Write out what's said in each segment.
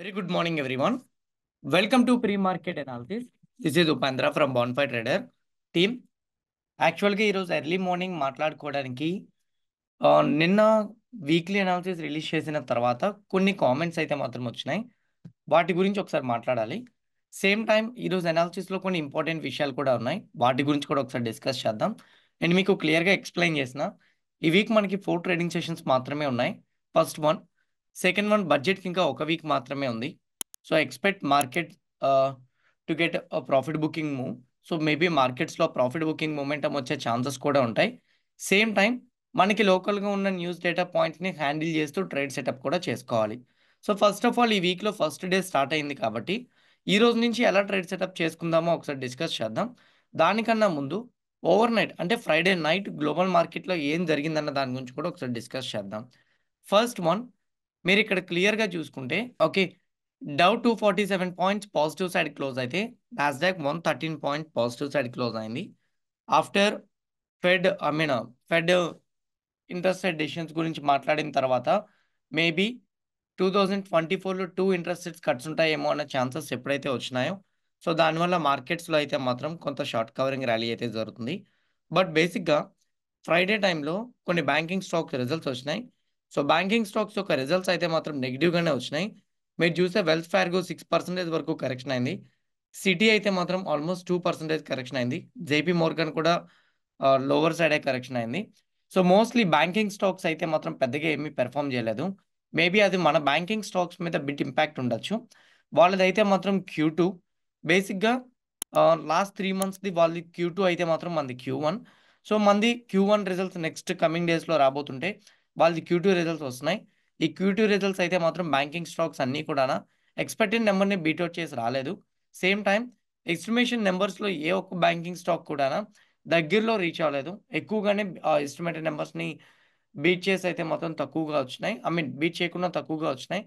Very good morning, everyone. Welcome to pre market analysis. This is Upendra from Bonfire Trader team యాక్చువల్గా ఈరోజు early morning మాట్లాడుకోవడానికి నిన్న weekly analysis release చేసిన తర్వాత కొన్ని కామెంట్స్ అయితే మాత్రం వచ్చినాయి వాటి గురించి ఒకసారి మాట్లాడాలి సేమ్ టైం ఈరోజు అనాలిసిస్లో కొన్ని ఇంపార్టెంట్ విషయాలు కూడా ఉన్నాయి వాటి గురించి కూడా ఒకసారి డిస్కస్ చేద్దాం నేను మీకు క్లియర్గా ఎక్స్ప్లెయిన్ చేసిన ఈ వీక్ మనకి ఫోర్ ట్రేడింగ్ సెషన్స్ మాత్రమే ఉన్నాయి ఫస్ట్ వన్ సెకండ్ వన్ బడ్జెట్కి ఇంకా ఒక వీక్ మాత్రమే ఉంది so expect market to get profit booking move so maybe మార్కెట్స్లో ప్రాఫిట్ బుకింగ్ మూమెంటం వచ్చే ఛాన్సెస్ కూడా ఉంటాయి సేమ్ టైం మనకి లోకల్గా ఉన్న న్యూస్ డేటా పాయింట్ని హ్యాండిల్ చేస్తూ ట్రేడ్ సెటప్ కూడా చేసుకోవాలి సో ఫస్ట్ ఆఫ్ ఆల్ ఈ వీక్లో ఫస్ట్ డే స్టార్ట్ అయింది కాబట్టి ఈ రోజు నుంచి ఎలా ట్రేడ్ సెటప్ చేసుకుందామో ఒకసారి డిస్కస్ చేద్దాం దానికన్నా ముందు ఓవర్ నైట్ అంటే ఫ్రైడే నైట్ గ్లోబల్ మార్కెట్లో ఏం జరిగిందన్న దాని గురించి కూడా ఒకసారి డిస్కస్ చేద్దాం ఫస్ట్ వన్ మీరు ఇక్కడ క్లియర్గా చూసుకుంటే okay Dow two forty seven points positive side close అయితే Nasdaq one thirteen point positive side close అయింది after Fed I mean Fed interest rate decisions గురించి మాట్లాడిన తర్వాత మేబీ టూ థౌజండ్ ట్వంటీ ఫోర్లో టూ ఇంట్రెస్ట్ రేట్స్ కట్స్ ఉంటాయేమో అన్న chances ఎప్పుడైతే వచ్చినాయో సో దానివల్ల మార్కెట్స్లో అయితే మాత్రం కొంత షార్ట్ కవరింగ్ ర్యాలీ అయితే జరుగుతుంది బట్ బేసిక్గా ఫ్రైడే టైంలో కొన్ని బ్యాంకింగ్ స్టాక్ రిజల్ట్స్ వచ్చినాయి సో బ్యాంకింగ్ స్టాక్స్ యొక్క రిజల్ట్స్ అయితే మాత్రం నెగిటివ్గానే వచ్చినాయి మీరు చూస్తే వెల్త్ గో సిక్స్ పర్సెంటేజ్ వరకు కరెక్షన్ అయింది సిటీ అయితే మాత్రం ఆల్మోస్ట్ టూ పర్సెంటేజ్ కరెక్షన్ అయింది జేపీ మోర్గన్ కూడా లోవర్ సైడే కరెక్షన్ అయింది సో మోస్ట్లీ బ్యాంకింగ్ స్టాక్స్ అయితే మాత్రం పెద్దగా ఏమీ పెర్ఫామ్ చేయలేదు మేబీ అది మన బ్యాంకింగ్ స్టాక్స్ మీద బిట్ ఇంపాక్ట్ ఉండొచ్చు వాళ్ళదైతే మాత్రం క్యూ టూ బేసిక్గా లాస్ట్ త్రీ మంత్స్ది వాళ్ళది క్యూ టూ అయితే మాత్రం మనది క్యూ వన్ సో మంది Q one results next coming డేస్లో రాబోతుంటే వాళ్ళది క్యూటీ రిజల్ట్స్ వస్తున్నాయి ఈ క్యూటీ రిజల్ట్స్ అయితే మాత్రం బ్యాంకింగ్ స్టాక్స్ అన్నీ కూడా ఎక్స్పెక్టెడ్ నెంబర్ని బీట్అవుట్ చేసి రాలేదు సేమ్ టైం ఎస్టిమేషన్ నెంబర్స్లో ఏ ఒక్క బ్యాంకింగ్ స్టాక్ కూడా దగ్గరలో రీచ్ అవ్వలేదు ఎక్కువగానే ఎస్టిమేటెడ్ నెంబర్స్ని బీట్ చేసి అయితే మొత్తం తక్కువగా వచ్చినాయి ఐ మీన్ బీట్ చేయకుండా తక్కువగా వచ్చినాయి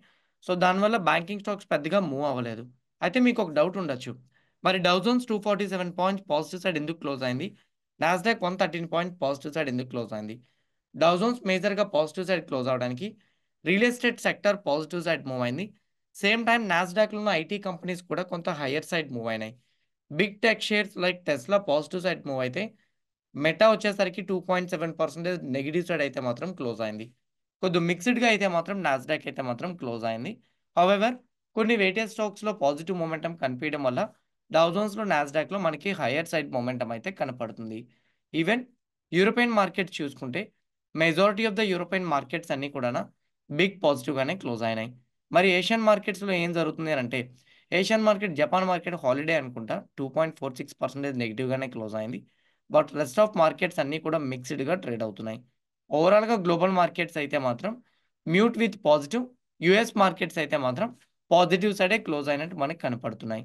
సో దానివల్ల బ్యాంకింగ్ స్టాక్స్ పెద్దగా మూవ్ అవ్వలేదు అయితే మీకు ఒక డౌట్ ఉండొచ్చు మరి Dow Jones two forty seven points positive side ఎందుకు క్లోజ్ అయింది Nasdaq one thirteen point positive side ఎందుకు క్లోజ్ అయింది డౌజోన్స్ మేజర్గా పాజిటివ్ సైడ్ క్లోజ్ అవడానికి real estate sector positive side move అయింది సేమ్ టైం నాస్డాక్లో లో ఐటీ కంపెనీస్ కూడా కొంత హయ్యర్ సైడ్ మూవ్ అయినాయి big tech shares like Tesla positive side move అయితే మెటా వచ్చేసరికి two point seven percentage negative side అయితే మాత్రం క్లోజ్ అయింది కొద్ది మిక్స్డ్గా అయితే మాత్రం నాస్డాక్ అయితే మాత్రం క్లోజ్ అయింది హవెవర్ కొన్ని వెయిటెడ్ స్టాక్స్లో పాజిటివ్ మూమెంటం కనిపించడం వల్ల డౌజోన్స్లో నాస్డాక్లో మనకి హయ్యర్ సైడ్ మూమెంటం అయితే కనపడుతుంది ఈవెన్ యూరోపియన్ మార్కెట్ చూసుకుంటే majority of the European markets అన్నీ కూడా బిగ్ పాజిటివ్గానే క్లోజ్ అయినాయి మరి ఏషియన్ మార్కెట్స్లో ఏం జరుగుతుంది అంటే Asian market Japan market holiday అనుకుంటా two point four six percentage నెగిటివ్గానే క్లోజ్ అయింది బట్ రెస్ట్ ఆఫ్ మార్కెట్స్ అన్నీ కూడా మిక్స్డ్గా ట్రేడ్ అవుతున్నాయి ఓవరాల్గా గ్లోబల్ మార్కెట్స్ అయితే మాత్రం mute with positive US markets అయితే మాత్రం పాజిటివ్ సైడే క్లోజ్ అయినట్టు మనకి కనపడుతున్నాయి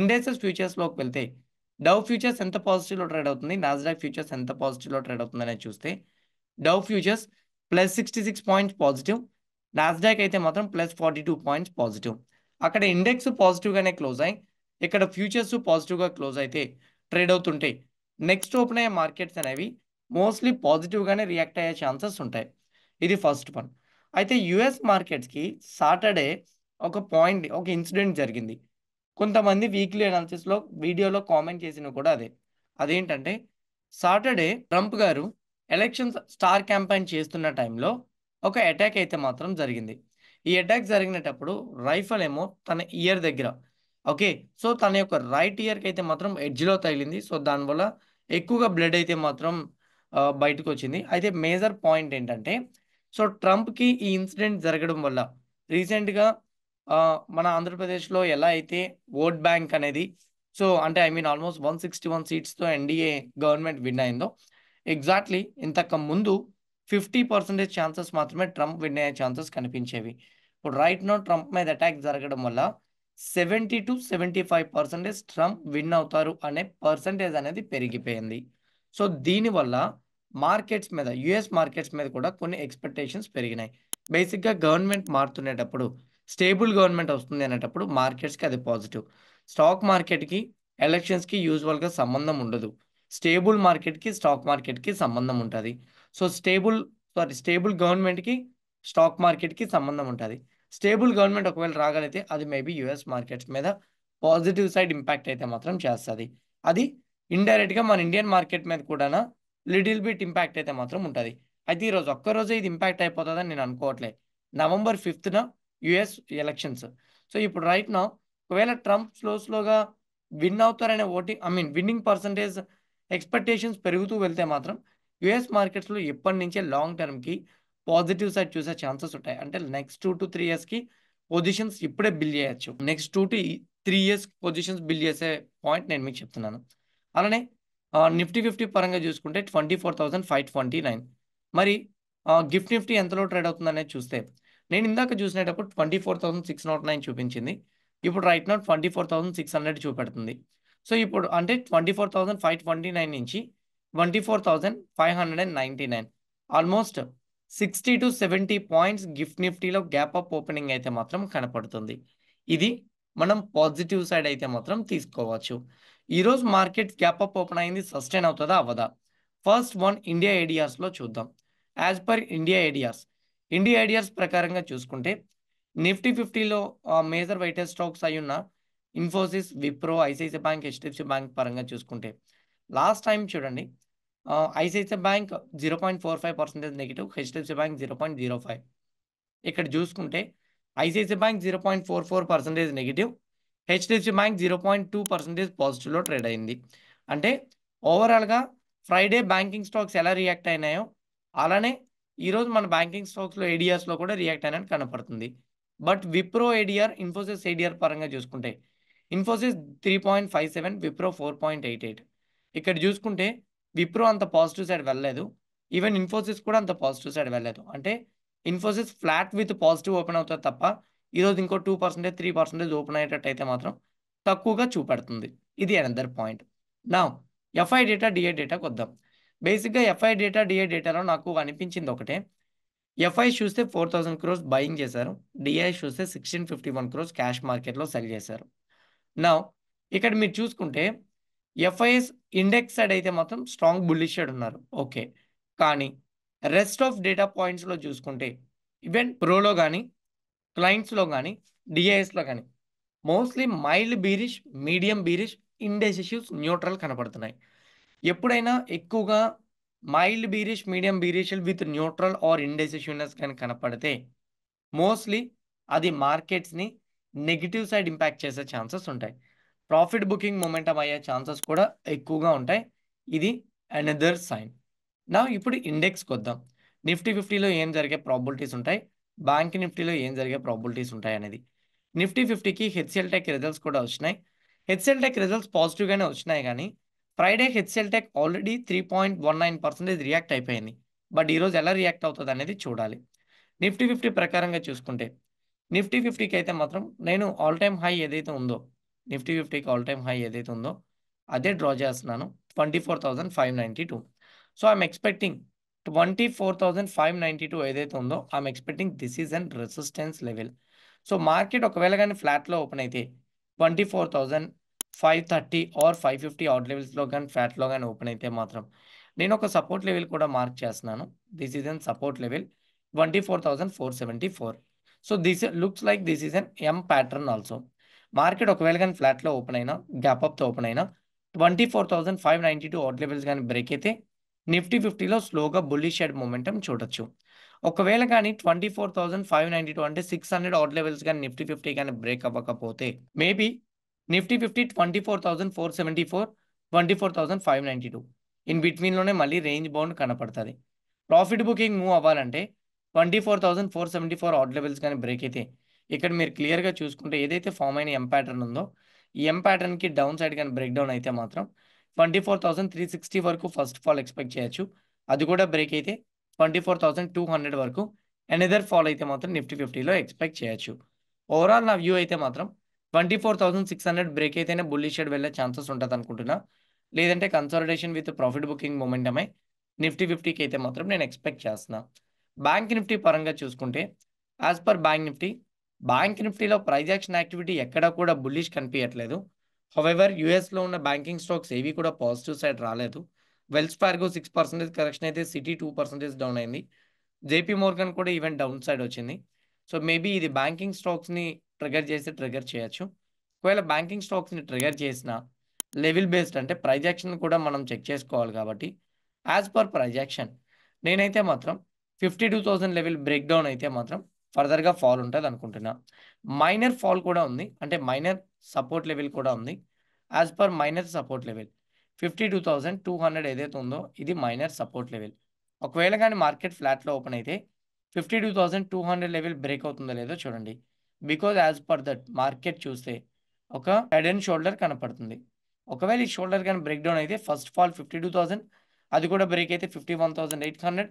ఇండెక్సెస్ ఫ్యూచర్స్లోకి వెళ్తే డవ్ ఫ్యూచర్స్ ఎంత పాజిటివ్లో ట్రేడ్ అవుతుంది నాజ్డాక్ ఫ్యూచర్స్ ఎంత పాజిటివ్లో ట్రేడ్ అవుతుందనే చూస్తే Dow futures plus sixty six points positive Nasdaq అయితే మాత్రం plus forty two points positive అక్కడ ఇండెక్స్ పాజిటివ్గానే క్లోజ్ అయ్యి ఇక్కడ ఫ్యూచర్స్ పాజిటివ్గా క్లోజ్ అయితే ట్రేడ్ అవుతుంటాయి నెక్స్ట్ ఓపెన్ అయ్యే మార్కెట్స్ అనేవి మోస్ట్లీ పాజిటివ్గానే రియాక్ట్ అయ్యే ఛాన్సెస్ ఉంటాయి ఇది ఫస్ట్ వన్ అయితే యుఎస్ మార్కెట్స్కి సాటర్డే ఒక పాయింట్ ఒక ఇన్సిడెంట్ జరిగింది కొంతమంది వీక్లీ అనాలిసిస్లో వీడియోలో కామెంట్ చేసిన కూడా అదే అదేంటంటే సాటర్డే ట్రంప్ గారు ఎలక్షన్స్ స్టార్ క్యాంపెయిన్ చేస్తున్న టైంలో ఒక అటాక్ అయితే మాత్రం జరిగింది ఈ అటాక్ జరిగినటప్పుడు రైఫల్ ఏమో తన ఇయర్ దగ్గర ఓకే సో తన యొక్క రైట్ ఇయర్కి అయితే మాత్రం ఎడ్జ్లో తగిలింది సో దానివల్ల ఎక్కువగా బ్లడ్ అయితే మాత్రం బయటకు వచ్చింది అయితే మేజర్ పాయింట్ ఏంటంటే సో ట్రంప్కి ఈ ఇన్సిడెంట్ జరగడం వల్ల రీసెంట్గా మన ఆంధ్రప్రదేశ్లో ఎలా అయితే ఓట్ బ్యాంక్ అనేది సో అంటే I mean almost one sixty one సీట్స్తో ఎన్డీఏ గవర్నమెంట్ విన్ అయిందో ఎగ్జాక్ట్లీ ఇంతకు ముందు ఫిఫ్టీ పర్సెంటేజ్ ఛాన్సెస్ మాత్రమే ట్రంప్ విన్ అయ్యే ఛాన్సెస్ కనిపించేవి ఇప్పుడు రైట్ నో ట్రంప్ మీద అటాక్ జరగడం వల్ల seventy to seventy five percentage Trump win అవుతారు అనే పర్సంటేజ్ అనేది పెరిగిపోయింది సో దీనివల్ల మార్కెట్స్ మీద యుఎస్ మార్కెట్స్ మీద కూడా కొన్ని ఎక్స్పెక్టేషన్స్ పెరిగినాయి బేసిక్గా గవర్నమెంట్ మారుతుండేటప్పుడు స్టేబుల్ గవర్నమెంట్ వస్తుంది అనేటప్పుడు మార్కెట్స్కి అది పాజిటివ్ స్టాక్ మార్కెట్కి ఎలక్షన్స్కి యూజువల్గా సంబంధం ఉండదు స్టేబుల్ మార్కెట్కి స్టాక్ మార్కెట్కి సంబంధం ఉంటుంది సో స్టేబుల్ సారీ స్టేబుల్ గవర్నమెంట్కి స్టాక్ మార్కెట్కి సంబంధం ఉంటుంది స్టేబుల్ గవర్నమెంట్ ఒకవేళ రాగలిగితే అది మేబీ యుఎస్ మార్కెట్స్ మీద పాజిటివ్ సైడ్ ఇంపాక్ట్ అయితే మాత్రం చేస్తుంది అది ఇండైరెక్ట్గా మన ఇండియన్ మార్కెట్ మీద కూడా లిటిల్ బిట్ ఇంపాక్ట్ అయితే మాత్రం ఉంటుంది అయితే ఈరోజు ఒక్కరోజే ఇది ఇంపాక్ట్ అయిపోతుందని నేను అనుకోవట్లే నవంబర్ ఫిఫ్త్న యుఎస్ ఎలక్షన్స్ సో ఇప్పుడు రైట్ నా ఒకవేళ ట్రంప్ స్లో స్లోగా విన్ అవుతారనే voting I mean winning percentage expectations పెరుగుతూ వెళ్తే మాత్రం యుఎస్ మార్కెట్స్లో ఎప్పటి నుంచే లాంగ్ టర్మ్కి పాజిటివ్ సైడ్ చూసే ఛాన్సెస్ ఉంటాయి అంటే నెక్స్ట్ టూ టు త్రీ ఇయర్స్కి పొజిషన్స్ ఇప్పుడే బిల్ చేయొచ్చు next two to three years positions build చేసే పాయింట్ నేను మీకు చెప్తున్నాను అలానే నిఫ్టీ ఫిఫ్టీ పరంగా చూసుకుంటే twenty four thousand five twenty nine మరి గిఫ్ట్ నిఫ్టీ ఎంతలో ట్రేడ్ అవుతుందనే చూస్తే నేను ఇందాక చూసినప్పుడు twenty four thousand six naught nine చూపించింది ఇప్పుడు right now twenty four thousand six hundred చూపెడుతుంది సో ఇప్పుడు అంటే twenty four five twenty nine నుంచి twenty four thousand five hundred and nine almost sixty to seventy points Gift నిఫ్టీలో gap up opening అయితే మాత్రం కనపడుతుంది ఇది మనం పాజిటివ్ సైడ్ అయితే మాత్రం తీసుకోవచ్చు ఈరోజు మార్కెట్ గ్యాప్ అప్ ఓపెన్ అయింది సస్టైన్ అవుతుందా అవ్వదా ఫస్ట్ వన్ ఇండియా ఏడియాస్లో చూద్దాం as per India ADRs India ideas ప్రకారంగా చూసుకుంటే నిఫ్టీ ఫిఫ్టీలో మేజర్ వెయిటెడ్ స్టాక్స్ ఉన్న Infosys Wipro ICICI bank HDFC bank పరంగా చూసుకుంటే లాస్ట్ టైం చూడండి ICICI bank zero point four five percentage negative HDFC bank zero point zero five ఇక్కడ చూసుకుంటే ICICI bank zero point four four percentage negative HDFC bank zero point two percentage పాజిటివ్లో trade అయింది అంటే ఓవరాల్గా Friday banking stocks ఎలా react అయినాయో అలానే ఈరోజు మన బ్యాంకింగ్ స్టాక్స్లో ఏడిఆర్స్లో కూడా రియాక్ట్ అయినట్టు కనపడుతుంది but Wipro ADR Infosys ADR పరంగా చూసుకుంటే Infosys three point five seven Wipro four point eight eight ఇక్కడ చూసుకుంటే విప్రో అంత పాజిటివ్ సైడ్ వెళ్ళలేదు ఈవెన్ ఇన్ఫోసిస్ కూడా అంత పాజిటివ్ సైడ్ వెళ్ళలేదు అంటే Infosys flat with positive open అవుతుంది తప్ప ఈరోజు ఇంకో two percentage three percentage open అయ్యేటట్టు అయితే మాత్రం తక్కువగా చూపెడుతుంది ఇది అనదర్ పాయింట్ నా ఎఫ్ఐ డేటా డిఏ డేటాకి వద్దాం బేసిక్గా ఎఫ్ఐ డేటా డిఏ డేటాలో నాకు అనిపించింది ఒకటే ఎఫ్ఐ చూస్తే ఫోర్ థౌసండ్ క్రోర్స్ బయింగ్ చేశారు డిఐ చూస్తే sixteen fifty one crores cash మార్కెట్లో సెల్ చేశారు నా ఇక్కడ మీరు చూసుకుంటే ఎఫ్ఐఎస్ ఇండెక్స్ సైడ్ అయితే మాత్రం స్ట్రాంగ్ బుల్లిష్ సైడ్ ఉన్నారు ఓకే కానీ రెస్ట్ ఆఫ్ డేటా పాయింట్స్లో చూసుకుంటే ఈవెన్ ప్రోలో కానీ క్లయింట్స్లో కానీ డిఐఎస్లో కానీ mostly mild bearish medium bearish indecisive neutral కనపడుతున్నాయి ఎప్పుడైనా ఎక్కువగా mild bearish medium bearish with neutral or indecisiveness కానీ కనపడితే మోస్ట్లీ అది మార్కెట్స్ని నెగిటివ్ సైడ్ ఇంపాక్ట్ చేసే ఛాన్సెస్ ఉంటాయి ప్రాఫిట్ బుకింగ్ మూమెంటం అయ్యే ఛాన్సెస్ కూడా ఎక్కువగా ఉంటాయి ఇది అనదర్ సైన్ నా ఇప్పుడు ఇండెక్స్కి వద్దాం నిఫ్టీ ఫిఫ్టీలో ఏం జరిగే ప్రాబిలిటీస్ ఉంటాయి బ్యాంక్ నిఫ్టీలో ఏం జరిగే ప్రాబిలిటీస్ ఉంటాయి అనేది నిఫ్టీ ఫిఫ్టీకి హెచ్సిఎల్ టెక్ రిజల్ట్స్ కూడా వచ్చినాయి హెచ్సిఎల్ టెక్ రిజల్ట్స్ పాజిటివ్గానే వచ్చినాయి కానీ Friday HCL tech already three point one nine percentage react అయిపోయింది బట్ ఈరోజు ఎలా రియాక్ట్ అవుతుంది అనేది చూడాలి నిఫ్టీ ఫిఫ్టీ ప్రకారంగా చూసుకుంటే నిఫ్టీ ఫిఫ్టీకి అయితే మాత్రం నేను ఆల్ టైమ్ హై ఏదైతే ఉందో నిఫ్టీ ఫిఫ్టీకి ఆల్ టైమ్ హై ఏదైతే ఉందో అదే డ్రా చేస్తున్నాను twenty four five ninety two so I'm expecting twenty four thousand five ninety two ఏదైతే ఉందో I'm expecting this is and resistance level so market ఒకవేళ కానీ ఫ్లాట్లో ఓపెన్ అయితే twenty four thousand five thirty or five fifty out లెవెల్స్లో కానీ ఫ్లాట్లో కానీ ఓపెన్ అయితే మాత్రం నేను ఒక సపోర్ట్ లెవెల్ కూడా మార్క్ చేస్తున్నాను this is and support level twenty four thousand four seventy four so this looks like this is an M pattern also market ఒకవేళ కానీ ఫ్లాట్లో ఓపెన్ అయినా గ్యాప్ అప్తో ఓపెన్ అయినా twenty four thousand five ninety two out levels కానీ break అయితే nifty ఫిఫ్టీలో స్లోగా బుల్లీ షెడ్ మూమెంటం చూడొచ్చు ఒకవేళ కానీ twenty four thousand five ninety two అంటే సిక్స్ హండ్రెడ్ అవుట్ లెవెల్స్ కానీ నిఫ్టీ ఫిఫ్టీ కానీ బ్రేక్ అవ్వకపోతే maybe nifty fifty twenty four thousand four seventy four twenty four thousand five ninety two in బిట్వీన్లోనే మళ్ళీ range bound కనపడుతుంది profit booking move అవ్వాలంటే twenty four thousand four seventy four out levels కానీ break అయితే ఇక్కడ మీరు క్లియర్గా చూసుకుంటే ఏదైతే ఫామ్ అయిన ఎం ప్యాటర్న్ ఉందో ఈ ఎం ప్యాటర్న్కి డౌన్ సైడ్ కానీ బ్రేక్ డౌన్ అయితే మాత్రం twenty four thousand three sixty వరకు ఫస్ట్ ఫాల్ ఎక్స్పెక్ట్ చేయొచ్చు అది కూడా బ్రేక్ అయితే twenty four thousand two hundred వరకు ఎనదర్ ఫాల్ అయితే మాత్రం నిఫ్టీ ఫిఫ్టీలో ఎక్స్పెక్ట్ చేయొచ్చు ఓవరాల్ నా వ్యూ అయితే మాత్రం twenty four thousand six hundred break అయితేనే బుల్లీ షెడ్ వెళ్ళే ఛాన్సెస్ ఉంటుంది అనుకుంటున్నా లేదంటే కన్సల్టేషన్ విత్ ప్రాఫిట్ బుకింగ్ అమై నిఫ్టీ ఫిఫ్టీకి అయితే మాత్రం నేను ఎక్స్పెక్ట్ చేస్తున్నా బ్యాంక్ నిఫ్టీ పరంగా చూసుకుంటే as per bank nifty bank నిఫ్టీలో ప్రైజ్ యాక్షన్ యాక్టివిటీ ఎక్కడా కూడా బుల్లిష్ కనిపించట్లేదు హవెవర్ యూఎస్లో ఉన్న బ్యాంకింగ్ స్టాక్స్ ఏవి కూడా పాజిటివ్ సైడ్ రాలేదు Wells Fargo six percentage correction అయితే సిటీ టూ పర్సెంటేజ్ డౌన్ అయింది జేపీ మోర్గన్ కూడా ఈవెన్ డౌన్ సైడ్ వచ్చింది సో మేబీ ఇది బ్యాంకింగ్ స్టాక్స్ని ట్రిగర్ చేసి ట్రిగర్ చేయొచ్చు ఒకవేళ బ్యాంకింగ్ స్టాక్స్ని ట్రిగర్ చేసిన లెవెల్ బేస్డ్ అంటే ప్రైజాక్షన్ కూడా మనం చెక్ చేసుకోవాలి కాబట్టి యాజ్ పర్ ప్రైజాక్షన్ నేనైతే మాత్రం fifty two thousand level break down అయితే మాత్రం ఫర్దర్గా ఫాల్ ఉంటుంది అనుకుంటున్నా మైనర్ ఫాల్ కూడా ఉంది అంటే మైనర్ సపోర్ట్ లెవెల్ కూడా ఉంది as per minor support level fifty two thousand two hundred ఏదైతే ఉందో ఇది మైనర్ సపోర్ట్ లెవెల్ ఒకవేళ కానీ మార్కెట్ ఫ్లాట్లో ఓపెన్ అయితే fifty two thousand two hundred level break అవుతుందో లేదో చూడండి because as per that market చూస్తే ఒక హెడ్ అండ్ షోల్డర్ కనపడుతుంది ఒకవేళ ఈ షోల్డర్ కానీ బ్రేక్ డౌన్ అయితే first fall fifty two thousand అది కూడా బ్రేక్ అయితే fifty one thousand eight hundred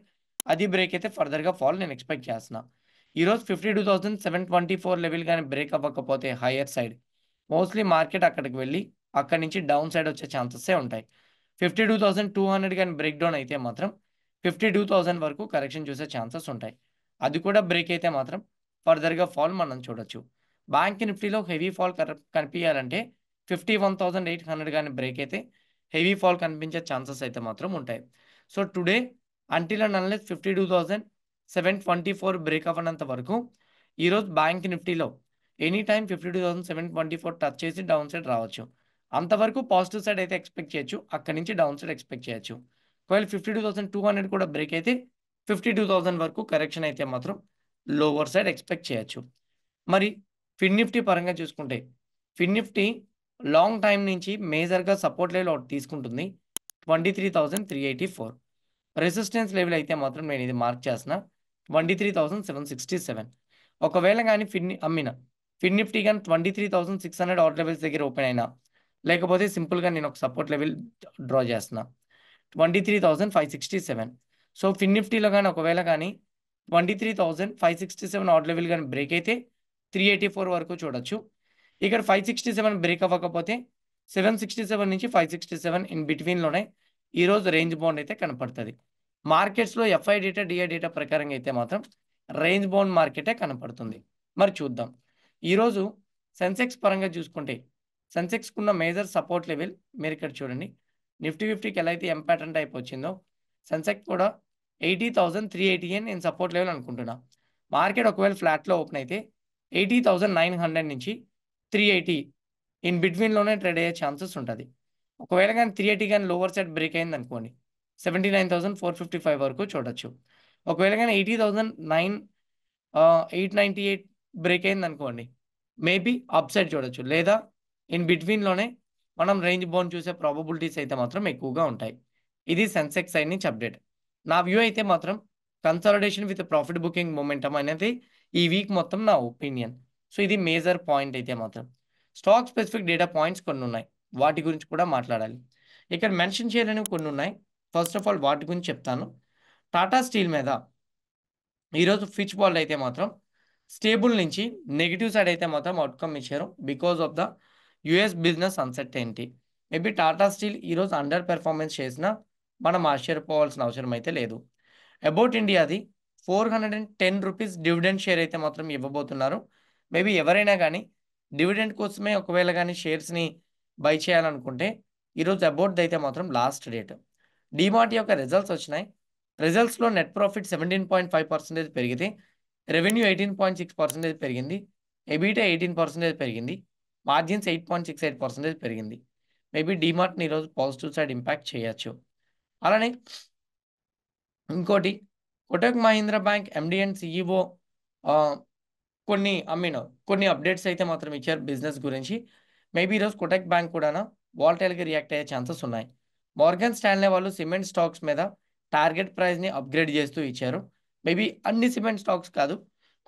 అది బ్రేక్ అయితే ఫర్దర్గా ఫాల్ నేను ఎక్స్పెక్ట్ చేస్తున్నా ఈరోజు fifty two thousand seven twenty four level కానీ బ్రేక్ అవ్వకపోతే హయ్యర్ సైడ్ మోస్ట్లీ మార్కెట్ అక్కడికి వెళ్ళి అక్కడి నుంచి డౌన్ సైడ్ వచ్చే ఛాన్సెస్ ఉంటాయి fifty two thousand two hundred కానీ బ్రేక్ డౌన్ అయితే మాత్రం ఫిఫ్టీ టూ థౌసండ్ వరకు కరెక్షన్ చూసే ఛాన్సెస్ ఉంటాయి అది కూడా బ్రేక్ అయితే మాత్రం ఫర్దర్గా ఫాల్ మనం చూడొచ్చు బ్యాంక్ నిఫ్టీలో హెవీ ఫాల్ కనిపించాలంటే fifty one thousand eight hundred కానీ బ్రేక్ అయితే హెవీ ఫాల్ కనిపించే ఛాన్సెస్ అయితే మాత్రం ఉంటాయి so today until and unless fifty two thousand seven twenty four break up అన్నంత వరకు ఈరోజు బ్యాంక్ నిఫ్టీలో any time fifty two thousand seven twenty four touch చేసి డౌన్ సైడ్ రావచ్చు అంతవరకు పాజిటివ్ సైడ్ అయితే ఎక్స్పెక్ట్ చేయొచ్చు అక్కడి నుంచి డౌన్ సైడ్ ఎక్స్పెక్ట్ చేయొచ్చు ఒకవేళ fifty two thousand two hundred కూడా బ్రేక్ అయితే ఫిఫ్టీ టూ థౌసండ్ వరకు కరెక్షన్ అయితే మాత్రం లోవర్ సైడ్ ఎక్స్పెక్ట్ చేయొచ్చు మరి ఫిన్ నిఫ్టీ పరంగా చూసుకుంటే ఫిన్ నిఫ్టీ లాంగ్ టైం నుంచి మేజర్గా సపోర్ట్ లెవెల్ ఒకటి తీసుకుంటుంది twenty three thousand three eighty four resistance level అయితే మాత్రం నేను ఇది మార్క్ చేసిన twenty three thousand seven sixty seven ఒకవేళ కానీ ఫిన్ అమ్మిన ఫిన్ నిఫ్టీ కానీ twenty three thousand six hundred out levels దగ్గర ఓపెన్ అయినా లేకపోతే సింపుల్గా నేను ఒక సపోర్ట్ లెవెల్ డ్రా చేస్తున్నా twenty three thousand five sixty seven so fin నిఫ్టీలో కానీ ఒకవేళ కానీ twenty three thousand five sixty seven out level కానీ బ్రేక్ అయితే త్రీ ఎయిటీ ఫోర్ వరకు చూడొచ్చు ఇక్కడ ఫైవ్ సిక్స్టీ సెవెన్ బ్రేక్ అవ్వకపోతే సెవెన్ సిక్స్టీ సెవెన్ నుంచి ఫైవ్ సిక్స్టీ సెవెన్ ఇన్ బిట్వీన్లోనే ఈరోజు రేంజ్ బౌండ్ అయితే కనపడుతుంది మార్కెట్స్లో ఎఫ్ఐ డేటా డిఐ డేటా ప్రకారంగా అయితే మాత్రం రేంజ్ బౌండ్ మార్కెటే కనపడుతుంది మరి చూద్దాం ఈరోజు సెన్సెక్స్ పరంగా చూసుకుంటే సెన్సెక్స్కున్న మేజర్ సపోర్ట్ లెవెల్ మీరు ఇక్కడ చూడండి నిఫ్టీ ఫిఫ్టీకి ఎలా అయితే ఎం ప్యాటర్న్ టైప్ వచ్చిందో సెన్సెక్స్ కూడా ఎయిటీ థౌజండ్ త్రీ ఎయిటీ అని నేను సపోర్ట్ లెవెల్ అనుకుంటున్నా మార్కెట్ ఒకవేళ ఫ్లాట్లో ఓపెన్ అయితే ఎయిటీ థౌజండ్ నైన్ హండ్రెడ్ నుంచి త్రీ ఎయిటీ ఇన్ బిట్వీన్లోనే ట్రేడ్ అయ్యే ఛాన్సెస్ ఉంటుంది ఒకవేళ కానీ త్రీ ఎయిటీ కానీ లోవర్ సైడ్ బ్రేక్ అయింది అనుకోండి seventy nine thousand four fifty five వరకు చూడొచ్చు ఒకవేళ కానీ eighty thousand nine eight ninety eight break అయింది అనుకోండి మేబీ అప్ సైడ్ చూడొచ్చు లేదా ఇన్ బిట్వీన్లోనే మనం రేంజ్ బోన్ చూసే ప్రాబబిలిటీస్ అయితే మాత్రం ఎక్కువగా ఉంటాయి ఇది సెన్సెక్స్ సైడ్ నుంచి అప్డేట్ నా వ్యూ అయితే మాత్రం consolidation with profit booking momentum అనేది ఈ వీక్ మొత్తం నా ఒపీనియన్ సో ఇది మేజర్ పాయింట్ అయితే మాత్రం స్టాక్ స్పెసిఫిక్ డేటా పాయింట్స్ కొన్ని ఉన్నాయి వాటి గురించి కూడా మాట్లాడాలి ఇక్కడ మెన్షన్ చేయాలని కొన్ని ఉన్నాయి ఫస్ట్ ఆఫ్ ఆల్ వాటి గురించి చెప్తాను టాటా స్టీల్ మీద ఈరోజు ఫిచ్ బాల్ అయితే మాత్రం స్టేబుల్ నుంచి నెగిటివ్ సైడ్ అయితే మాత్రం అవుట్కమ్ ఇచ్చారు because of the US business unset ఏంటి మేబీ టాటా స్టీల్ ఈరోజు అండర్ పెర్ఫార్మెన్స్ చేసిన మనం ఆశ్చర్యపోవాల్సిన అవసరం అయితే లేదు అబౌట్ ఇండియాది four hundred and ten rupees dividend share అయితే మాత్రం ఇవ్వబోతున్నారు మేబీ ఎవరైనా కానీ డివిడెండ్ కోసమే ఒకవేళ కానీ షేర్స్ని బై చేయాలనుకుంటే ఈరోజు అబౌట్ అయితే మాత్రం లాస్ట్ డేట్ డిమార్ట్ యొక్క రిజల్ట్స్ వచ్చినాయి రిజల్ట్స్లో net profit seventeen point five percentage పెరిగితే revenue eighteen point six percentage పెరిగింది ఎబిటే ఎయిటీన్ పర్సెంటేజ్ పెరిగింది margins eight point six eight percentage పెరిగింది మేబీ డిమార్ట్ని ఈరోజు పాజిటివ్ సైడ్ ఇంపాక్ట్ చేయొచ్చు అలానే ఇంకోటి Kotak Mahindra bank MD and CEO కొన్ని ఐ మీన్ కొన్ని అప్డేట్స్ అయితే మాత్రం ఇచ్చారు బిజినెస్ గురించి మేబీ ఈరోజు కొటక్ బ్యాంక్ కూడానా వాల్టైల్గా రియాక్ట్ అయ్యే ఛాన్సెస్ ఉన్నాయి మార్గన్ స్టాన్లే వాళ్ళు సిమెంట్ స్టాక్స్ మీద టార్గెట్ ప్రైస్ని అప్గ్రేడ్ చేస్తూ ఇచ్చారు మేబీ అన్ని సిమెంట్ స్టాక్స్ కాదు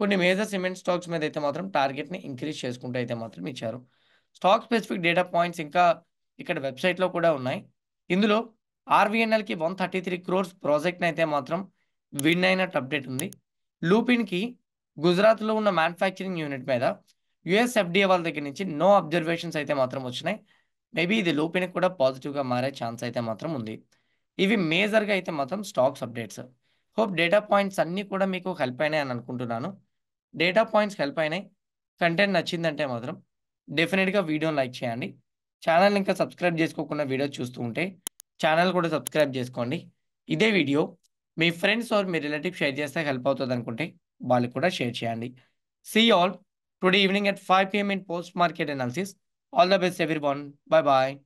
కొన్ని మేజర్ సిమెంట్ స్టాక్స్ మీద అయితే మాత్రం టార్గెట్ని ఇంక్రీజ్ చేసుకుంటూ అయితే మాత్రం ఇచ్చారు స్టాక్ స్పెసిఫిక్ డేటా పాయింట్స్ ఇంకా ఇక్కడ వెబ్సైట్లో కూడా ఉన్నాయి ఇందులో ఆర్వీఎన్ఎల్కి వన్ థర్టీ త్రీ క్రోర్స్ ప్రాజెక్ట్ని అయితే మాత్రం విన్ అయినట్టు అప్డేట్ ఉంది లూపిన్కి గుజరాత్లో ఉన్న మ్యానుఫ్యాక్చరింగ్ యూనిట్ మీద యుఎస్ఎఫ్డిఏ వాళ్ళ దగ్గర నుంచి నో అబ్జర్వేషన్స్ అయితే మాత్రం వచ్చినాయి మేబీ ఇది లోపిన కూడా పాజిటివ్గా మారే ఛాన్స్ అయితే మాత్రం ఉంది ఇవి మేజర్గా అయితే మాత్రం stocks updates hope data points అన్నీ కూడా మీకు హెల్ప్ అయినాయి అని అనుకుంటున్నాను డేటా పాయింట్స్ హెల్ప్ అయినాయి కంటెంట్ నచ్చిందంటే మాత్రం డెఫినెట్గా వీడియోని లైక్ చేయండి ఛానల్ ఇంకా సబ్స్క్రైబ్ చేసుకోకుండా వీడియో చూస్తూ ఉంటే ఛానల్ కూడా సబ్స్క్రైబ్ చేసుకోండి ఇదే వీడియో మీ ఫ్రెండ్స్ ఆర్ మీ రిలేటివ్ షేర్ చేస్తే హెల్ప్ అవుతుంది అనుకుంటే వాళ్ళకి కూడా షేర్ చేయండి see all today evening at 5 p.m. in post market analysis. All the best, everyone. Bye bye.